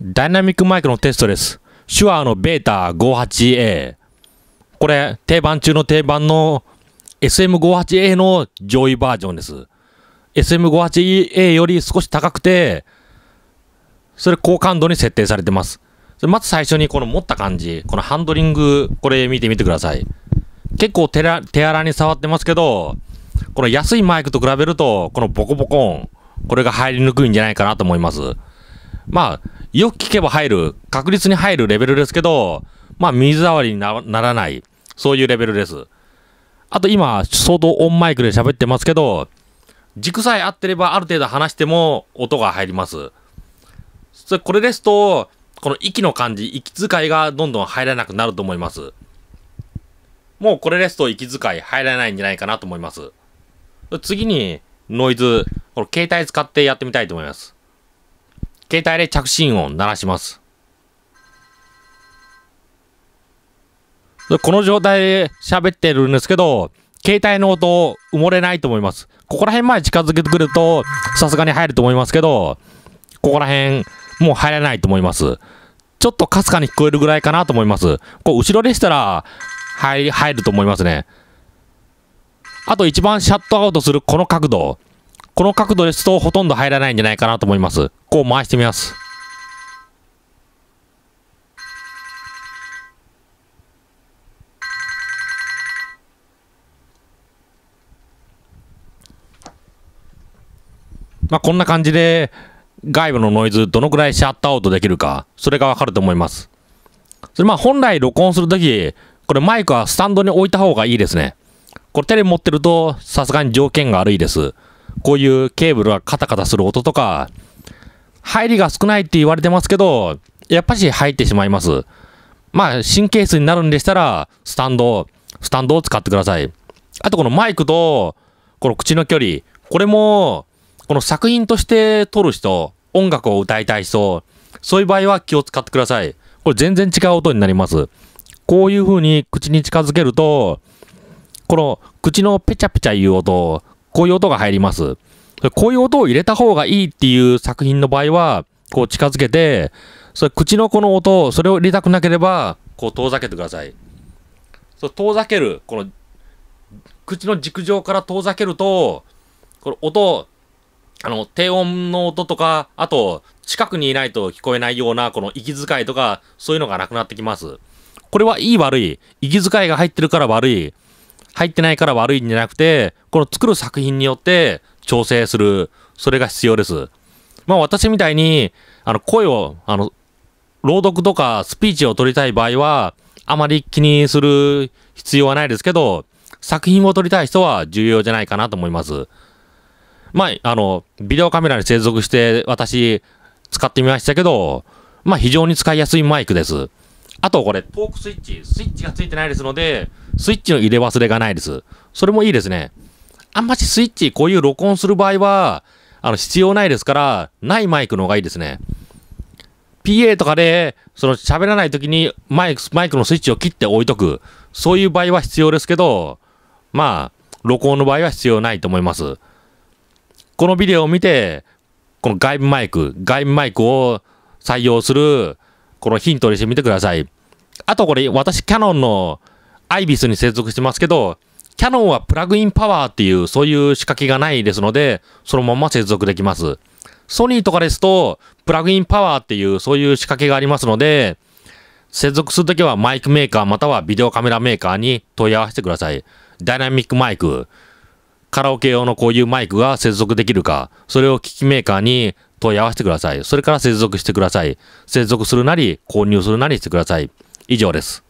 ダイナミックマイクのテストです。手話のベータ 58A。これ、定番中の定番の SM58A の上位バージョンです。SM58A より少し高くて、それ高感度に設定されてます。まず最初にこの持った感じ、このハンドリング、これ見てみてください。結構手手荒に触ってますけど、この安いマイクと比べると、このボコボコ音、これが入りにくいんじゃないかなと思います。まあ、よく聞けば入る、確率に入るレベルですけど、まあ、水触りにならない、そういうレベルです。あと今、相当オンマイクで喋ってますけど、軸さえ合ってればある程度話しても音が入ります。それこれですと、この息の感じ、息遣いがどんどん入らなくなると思います。もうこれですと息遣い入らないんじゃないかなと思います。次にノイズ、この携帯使ってやってみたいと思います。携帯で着信音鳴らします。この状態で喋ってるんですけど、携帯の音埋もれないと思います。ここら辺まで近づけてくると、さすがに入ると思いますけど、ここら辺、もう入らないと思います。ちょっとかすかに聞こえるぐらいかなと思います。こう、後ろでしたら、入、入ると思いますね。あと一番シャットアウトするこの角度。この角度ですとほとんど入らないんじゃないかなと思います。こう回してみます。まあ、こんな感じで外部のノイズどのくらいシャットアウトできるか、それがわかると思います。それまあ本来録音するとき、これマイクはスタンドに置いた方がいいですね。これ手で持ってるとさすがに条件が悪いです。こういうケーブルがカタカタする音とか、入りが少ないって言われてますけど、やっぱし入ってしまいます。まあ、神経質になるんでしたら、スタンド、スタンドを使ってください。あとこのマイクと、この口の距離。これも、この作品として撮る人、音楽を歌いたい人、そういう場合は気を使ってください。これ全然違う音になります。こういう風に口に近づけると、この口のペチャペチャいう音、こういう音が入ります。こういう音を入れた方がいいっていう作品の場合は、こう近づけて、それ口のこの音、それを入れたくなければ、こう遠ざけてください。そう遠ざける、この、口の軸上から遠ざけると、この音、あの、低音の音とか、あと、近くにいないと聞こえないような、この息遣いとか、そういうのがなくなってきます。これはいい悪い。息遣いが入ってるから悪い。入ってないから悪いんじゃなくて、この作る作品によって調整する、それが必要です。まあ私みたいに、あの、声を、あの、朗読とかスピーチを取りたい場合は、あまり気にする必要はないですけど、作品を撮りたい人は重要じゃないかなと思います。まあ、あの、ビデオカメラに接続して私使ってみましたけど、まあ非常に使いやすいマイクです。あとこれ、トークスイッチ、スイッチがついてないですので、スイッチの入れ忘れがないです。それもいいですね。あんましスイッチ、こういう録音する場合は、あの、必要ないですから、ないマイクの方がいいですね。PA とかで、その喋らない時にマイク、マイクのスイッチを切って置いとく。そういう場合は必要ですけど、まあ、録音の場合は必要ないと思います。このビデオを見て、この外部マイク、外部マイクを採用する、このヒントにしてみてください。あとこれ、私、キャノンのアイビスに接続してますけど、キャノンはプラグインパワーっていう、そういう仕掛けがないですので、そのまま接続できます。ソニーとかですと、プラグインパワーっていう、そういう仕掛けがありますので、接続するときはマイクメーカーまたはビデオカメラメーカーに問い合わせてください。ダイナミックマイク、カラオケ用のこういうマイクが接続できるか、それを機器メーカーに問い合わせてください。それから接続してください。接続するなり、購入するなりしてください。以上です。